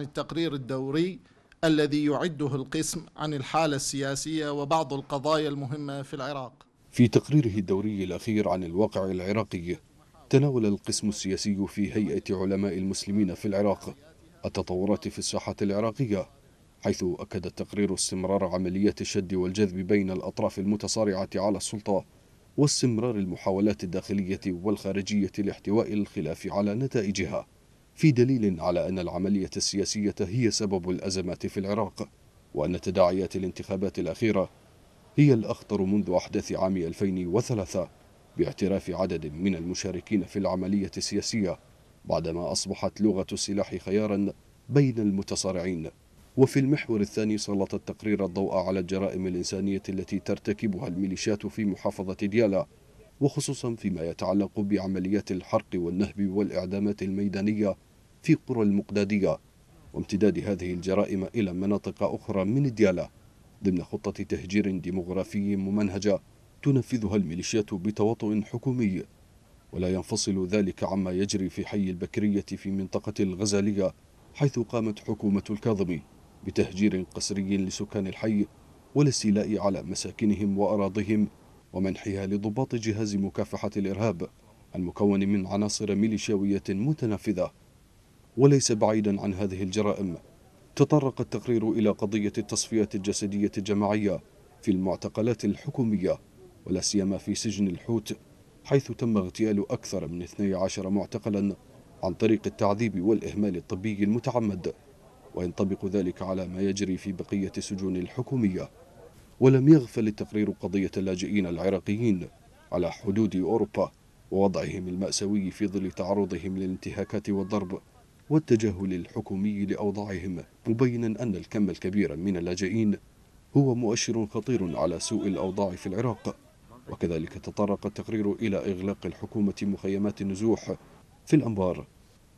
التقرير الدوري الذي يعده القسم عن الحالة السياسية وبعض القضايا المهمة في العراق في تقريره الدوري الأخير عن الواقع العراقي تناول القسم السياسي في هيئة علماء المسلمين في العراق التطورات في الساحة العراقية حيث أكد التقرير استمرار عملية الشد والجذب بين الأطراف المتصارعة على السلطة واستمرار المحاولات الداخلية والخارجية لاحتواء الخلاف على نتائجها في دليل على أن العملية السياسية هي سبب الأزمات في العراق وأن تداعيات الانتخابات الأخيرة هي الأخطر منذ أحداث عام 2003 باعتراف عدد من المشاركين في العملية السياسية بعدما أصبحت لغة السلاح خيارا بين المتصارعين وفي المحور الثاني سلط التقرير الضوء على الجرائم الإنسانية التي ترتكبها الميليشيات في محافظة ديالا وخصوصا فيما يتعلق بعمليات الحرق والنهب والإعدامات الميدانية في قرى المقدادية وامتداد هذه الجرائم إلى مناطق أخرى من ديالا ضمن خطة تهجير ديموغرافي ممنهجة تنفذها الميليشيات بتواطؤ حكومي ولا ينفصل ذلك عما يجري في حي البكرية في منطقة الغزالية حيث قامت حكومة الكاظمي بتهجير قسري لسكان الحي والاستيلاء على مساكنهم وأراضهم ومنحها لضباط جهاز مكافحة الإرهاب المكون من عناصر ميليشياوية متنفذة وليس بعيدا عن هذه الجرائم تطرق التقرير إلى قضية التصفية الجسدية الجماعية في المعتقلات الحكومية ولا سيما في سجن الحوت حيث تم اغتيال أكثر من 12 معتقلا عن طريق التعذيب والإهمال الطبي المتعمد وينطبق ذلك على ما يجري في بقية السجون الحكومية ولم يغفل التقرير قضية اللاجئين العراقيين على حدود أوروبا ووضعهم المأساوي في ظل تعرضهم للانتهاكات والضرب والتجاهل الحكومي لأوضاعهم مبينا أن الكم الكبير من اللاجئين هو مؤشر خطير على سوء الأوضاع في العراق وكذلك تطرق التقرير إلى إغلاق الحكومة مخيمات النزوح في الأنبار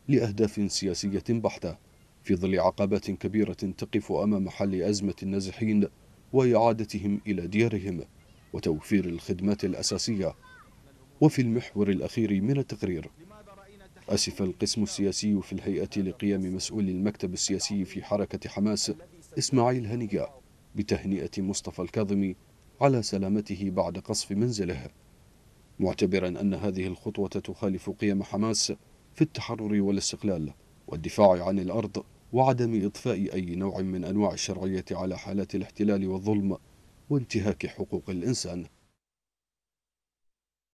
لأهداف سياسية بحتة في ظل عقبات كبيرة تقف أمام حل أزمة النازحين وإعادتهم إلى ديارهم وتوفير الخدمات الأساسية وفي المحور الأخير من التقرير أسف القسم السياسي في الهيئة لقيام مسؤول المكتب السياسي في حركة حماس إسماعيل هنية بتهنئة مصطفى الكاظمي على سلامته بعد قصف منزله معتبرا أن هذه الخطوة تخالف قيم حماس في التحرر والاستقلال والدفاع عن الأرض وعدم إطفاء أي نوع من أنواع الشرعية على حالات الاحتلال والظلم وانتهاك حقوق الإنسان